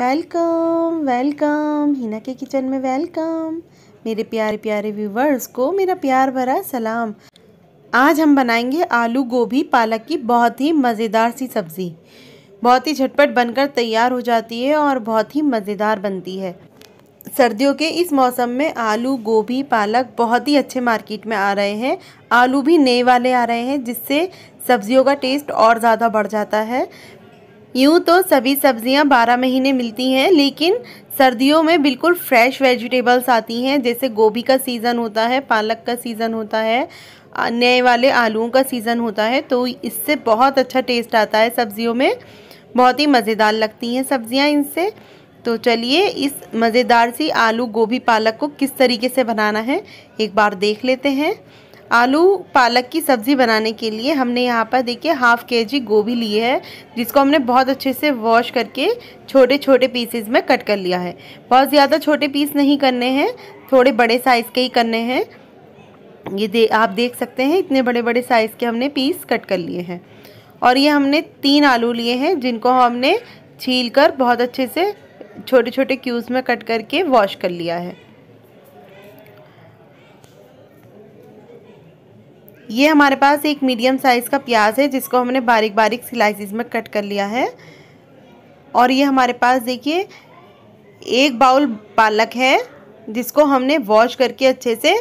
Welcome welcome Hina के kitchen में welcome मेरे प्यारे प्यारे व्यूवर्स को मेरा प्यार भरा सलाम आज हम बनाएंगे आलू गोभी पालक की बहुत ही मज़ेदार सी सब्ज़ी बहुत ही झटपट बनकर तैयार हो जाती है और बहुत ही मज़ेदार बनती है सर्दियों के इस मौसम में आलू गोभी पालक बहुत ही अच्छे मार्केट में आ रहे हैं आलू भी नए वाले आ रहे हैं जिससे सब्जियों का टेस्ट और ज़्यादा बढ़ जाता है यूँ तो सभी सब्जियां 12 महीने मिलती हैं लेकिन सर्दियों में बिल्कुल फ्रेश वेजिटेबल्स आती हैं जैसे गोभी का सीज़न होता है पालक का सीज़न होता है नए वाले आलूओं का सीज़न होता है तो इससे बहुत अच्छा टेस्ट आता है सब्जियों में बहुत ही मज़ेदार लगती हैं सब्जियां इनसे तो चलिए इस मज़ेदार सी आलू गोभी पालक को किस तरीके से बनाना है एक बार देख लेते हैं आलू पालक की सब्ज़ी बनाने के लिए हमने यहाँ पर देखिए हाफ़ के जी गोभी ली है जिसको हमने बहुत अच्छे से वॉश करके छोटे छोटे पीसेस में कट कर लिया है बहुत ज़्यादा छोटे पीस नहीं करने हैं थोड़े बड़े साइज़ के ही करने हैं ये दे आप देख सकते हैं इतने बड़े बड़े साइज़ के हमने पीस कट कर लिए हैं और ये हमने तीन आलू लिए हैं जिनको हमने छील कर बहुत अच्छे से छोटे छोटे क्यूज़ में कट करके वॉश कर लिया है ये हमारे पास एक मीडियम साइज़ का प्याज है जिसको हमने बारीक बारीक स्लाइसिस में कट कर लिया है और ये हमारे पास देखिए एक बाउल पालक है जिसको हमने वॉश करके अच्छे से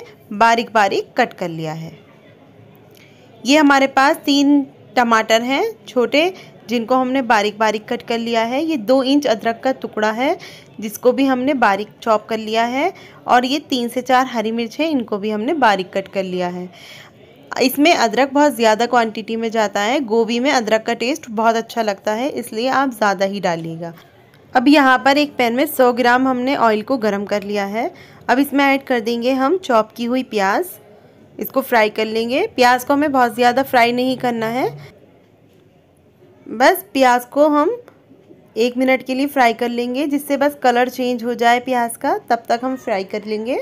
बारीक बारीक कट कर लिया है ये हमारे पास तीन टमाटर हैं छोटे जिनको हमने बारीक बारीक कट कर लिया है ये दो इंच अदरक का टुकड़ा है जिसको भी हमने बारीक चॉप कर लिया है और ये तीन से चार हरी मिर्च है इनको भी हमने बारीक कट कर लिया है इसमें अदरक बहुत ज़्यादा क्वांटिटी में जाता है गोभी में अदरक का टेस्ट बहुत अच्छा लगता है इसलिए आप ज़्यादा ही डालिएगा अब यहाँ पर एक पैन में 100 ग्राम हमने ऑयल को गर्म कर लिया है अब इसमें ऐड कर देंगे हम चॉप की हुई प्याज इसको फ्राई कर लेंगे प्याज को हमें बहुत ज़्यादा फ्राई नहीं करना है बस प्याज को हम एक मिनट के लिए फ्राई कर लेंगे जिससे बस कलर चेंज हो जाए प्याज का तब तक हम फ्राई कर लेंगे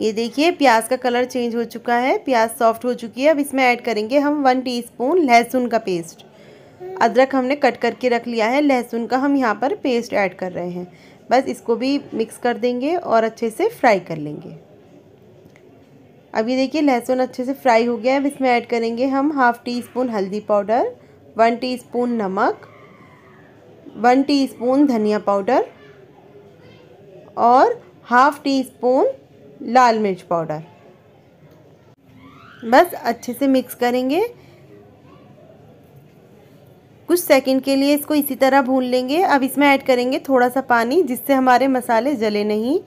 ये देखिए प्याज का कलर चेंज हो चुका है प्याज सॉफ्ट हो चुकी है अब इसमें ऐड करेंगे हम वन टीस्पून लहसुन का पेस्ट अदरक हमने कट करके रख लिया है लहसुन का हम यहाँ पर पेस्ट ऐड कर रहे हैं बस इसको भी मिक्स कर देंगे और अच्छे से फ्राई कर लेंगे अब ये देखिए लहसुन अच्छे से फ्राई हो गया है अब इसमें ऐड करेंगे हम हाफ़ टी स्पून हल्दी पाउडर वन स्पून नमक वन स्पून धनिया पाउडर और हाफ़ टी स्पून लाल मिर्च पाउडर बस अच्छे से मिक्स करेंगे कुछ सेकंड के लिए इसको इसी तरह भून लेंगे अब इसमें ऐड करेंगे थोड़ा सा पानी जिससे हमारे मसाले जले नहीं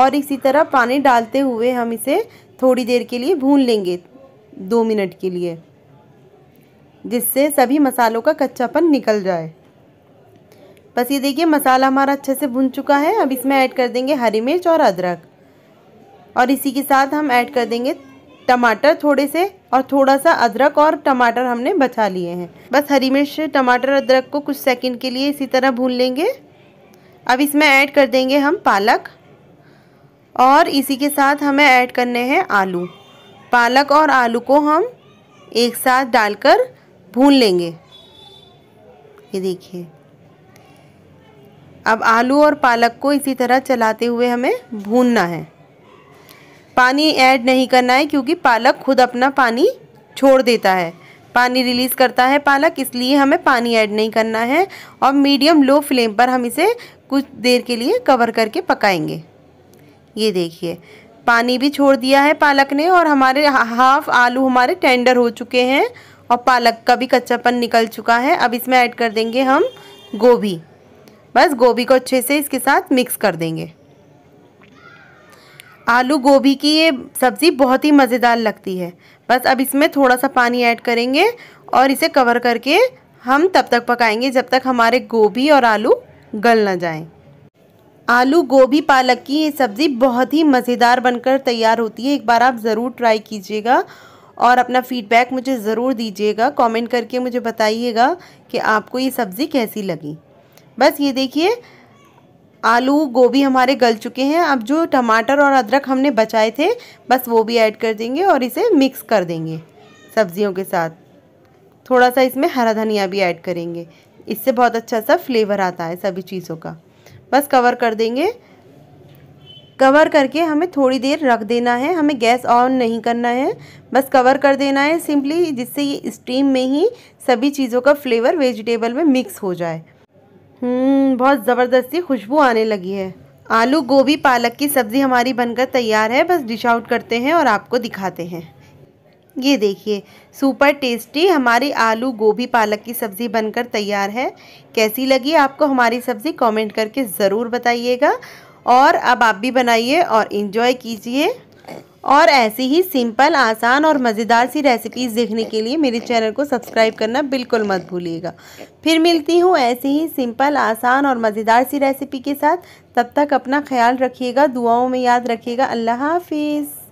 और इसी तरह पानी डालते हुए हम इसे थोड़ी देर के लिए भून लेंगे दो मिनट के लिए जिससे सभी मसालों का कच्चापन निकल जाए बस ये देखिए मसाला हमारा अच्छे से भून चुका है अब इसमें ऐड कर देंगे हरी मिर्च और अदरक और इसी के साथ हम ऐड कर देंगे टमाटर थोड़े से और थोड़ा सा अदरक और टमाटर हमने बचा लिए हैं बस हरी मिर्च टमाटर अदरक को कुछ सेकंड के लिए इसी तरह भून लेंगे अब इसमें ऐड कर देंगे हम पालक और इसी के साथ हमें ऐड करने हैं आलू पालक और आलू को हम एक साथ डालकर भून लेंगे ये देखिए अब आलू और पालक को इसी तरह चलाते हुए हमें भूनना है पानी ऐड नहीं करना है क्योंकि पालक खुद अपना पानी छोड़ देता है पानी रिलीज़ करता है पालक इसलिए हमें पानी ऐड नहीं करना है और मीडियम लो फ्लेम पर हम इसे कुछ देर के लिए कवर करके पकाएंगे ये देखिए पानी भी छोड़ दिया है पालक ने और हमारे हाफ आलू हमारे टेंडर हो चुके हैं और पालक का भी कच्चापन निकल चुका है अब इसमें ऐड कर देंगे हम गोभी बस गोभी को अच्छे से इसके साथ मिक्स कर देंगे आलू गोभी की ये सब्ज़ी बहुत ही मज़ेदार लगती है बस अब इसमें थोड़ा सा पानी ऐड करेंगे और इसे कवर करके हम तब तक पकाएंगे जब तक हमारे गोभी और आलू गल ना जाएं। आलू गोभी पालक की ये सब्ज़ी बहुत ही मज़ेदार बनकर तैयार होती है एक बार आप ज़रूर ट्राई कीजिएगा और अपना फीडबैक मुझे ज़रूर दीजिएगा कमेंट करके मुझे बताइएगा कि आपको ये सब्ज़ी कैसी लगी बस ये देखिए आलू गोभी हमारे गल चुके हैं अब जो टमाटर और अदरक हमने बचाए थे बस वो भी ऐड कर देंगे और इसे मिक्स कर देंगे सब्जियों के साथ थोड़ा सा इसमें हरा धनिया भी ऐड करेंगे इससे बहुत अच्छा सा फ्लेवर आता है सभी चीज़ों का बस कवर कर देंगे कवर करके हमें थोड़ी देर रख देना है हमें गैस ऑन नहीं करना है बस कवर कर देना है सिंपली जिससे ये स्टीम में ही सभी चीज़ों का फ्लेवर वेजिटेबल में मिक्स हो जाए हम्म, बहुत ज़बरदस्ती खुशबू आने लगी है आलू गोभी पालक की सब्ज़ी हमारी बनकर तैयार है बस डिश आउट करते हैं और आपको दिखाते हैं ये देखिए सुपर टेस्टी हमारी आलू गोभी पालक की सब्ज़ी बनकर तैयार है कैसी लगी आपको हमारी सब्ज़ी कमेंट करके ज़रूर बताइएगा और अब आप भी बनाइए और इन्जॉय कीजिए और ऐसी ही सिंपल आसान और मज़ेदार सी रेसिपीज़ देखने के लिए मेरे चैनल को सब्सक्राइब करना बिल्कुल मत भूलिएगा फिर मिलती हूँ ऐसी ही सिंपल आसान और मज़ेदार सी रेसिपी के साथ तब तक अपना ख्याल रखिएगा दुआओं में याद रखिएगा अल्लाह हाफिज़